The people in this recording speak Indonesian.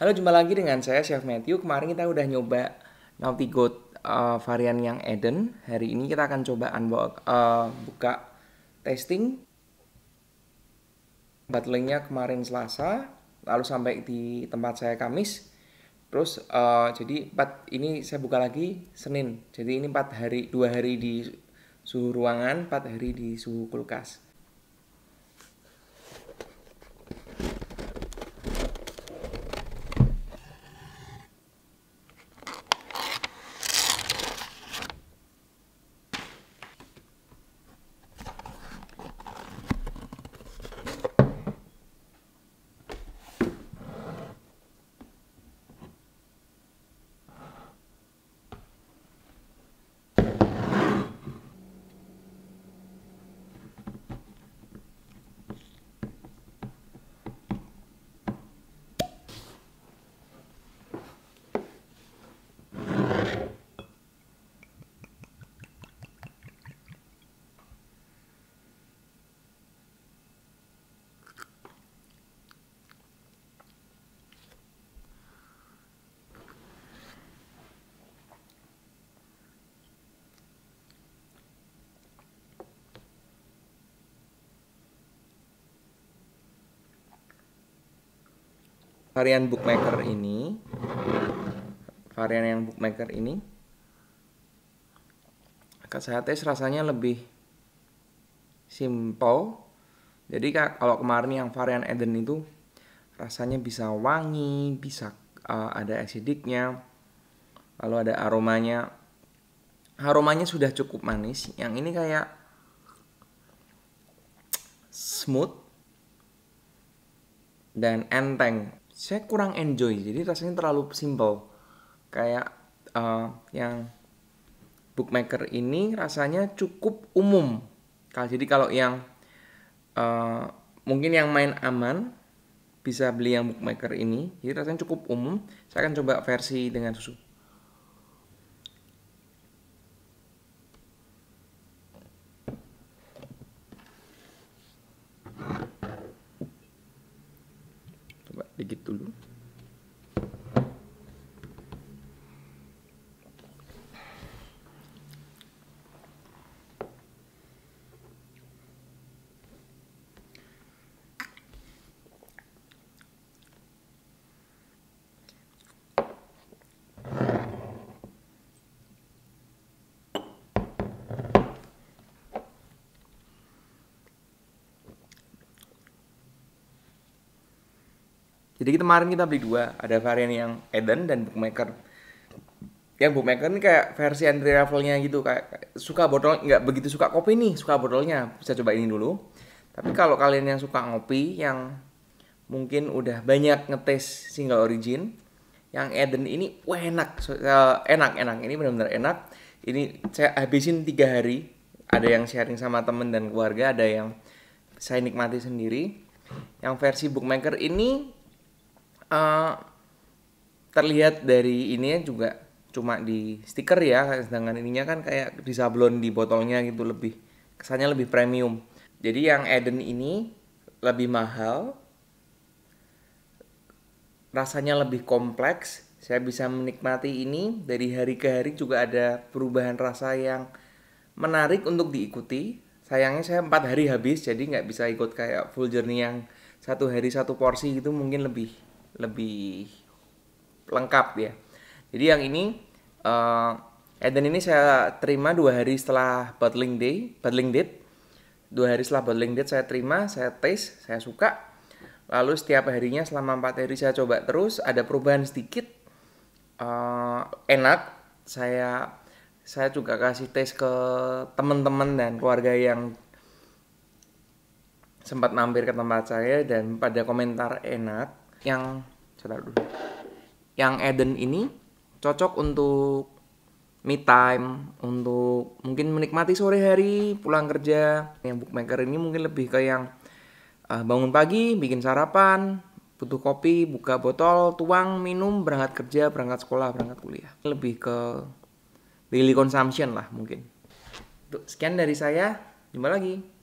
Halo, jumpa lagi dengan saya Chef Matthew. Kemarin kita udah nyoba Naughty Goat uh, varian yang Eden. Hari ini kita akan coba unbox uh, buka testing. Battlingnya kemarin Selasa, lalu sampai di tempat saya Kamis. Terus uh, jadi 4 ini saya buka lagi Senin. Jadi ini 4 hari, dua hari di suhu ruangan, 4 hari di suhu kulkas. varian bookmaker ini varian yang bookmaker ini akan saya tes rasanya lebih simple jadi kalau kemarin yang varian Eden itu rasanya bisa wangi bisa uh, ada asidiknya lalu ada aromanya aromanya sudah cukup manis yang ini kayak smooth dan enteng saya kurang enjoy jadi rasanya terlalu simple kayak uh, yang bookmaker ini rasanya cukup umum kalau jadi kalau yang uh, mungkin yang main aman bisa beli yang bookmaker ini jadi rasanya cukup umum saya akan coba versi dengan susu exit dulu Jadi kita kemarin kita beli dua, ada varian yang Eden dan Bookmaker. Yang Bookmaker ini kayak versi entry levelnya gitu, kayak suka botol nggak begitu suka kopi nih, suka botolnya bisa coba ini dulu. Tapi kalau kalian yang suka ngopi, yang mungkin udah banyak ngetes single origin, yang Eden ini wah enak, eh, enak enak, ini benar-benar enak. Ini saya habisin tiga hari, ada yang sharing sama temen dan keluarga, ada yang saya nikmati sendiri. Yang versi bookmaker ini Eh, terlihat dari ini juga cuma di stiker ya sedangkan ininya kan kayak di sablon di botolnya gitu lebih kesannya lebih premium jadi yang Eden ini lebih mahal rasanya lebih kompleks saya bisa menikmati ini dari hari ke hari juga ada perubahan rasa yang menarik untuk diikuti sayangnya saya empat hari habis jadi nggak bisa ikut kayak full journey yang satu hari satu porsi gitu mungkin lebih lebih lengkap ya. Jadi yang ini uh, Eden ini saya terima dua hari setelah bottling day, bottling date. Dua hari setelah bottling date saya terima, saya taste, saya suka. Lalu setiap harinya selama empat hari saya coba terus, ada perubahan sedikit. Uh, enak, saya saya juga kasih tes ke teman-teman dan keluarga yang sempat mampir ke tempat saya dan pada komentar enak yang saya dulu. Yang Eden ini cocok untuk me time, untuk mungkin menikmati sore hari, pulang kerja. Yang bookmaker ini mungkin lebih ke yang uh, bangun pagi, bikin sarapan, butuh kopi, buka botol, tuang, minum, berangkat kerja, berangkat sekolah, berangkat kuliah. Lebih ke daily consumption lah mungkin. Sekian dari saya, jumpa lagi.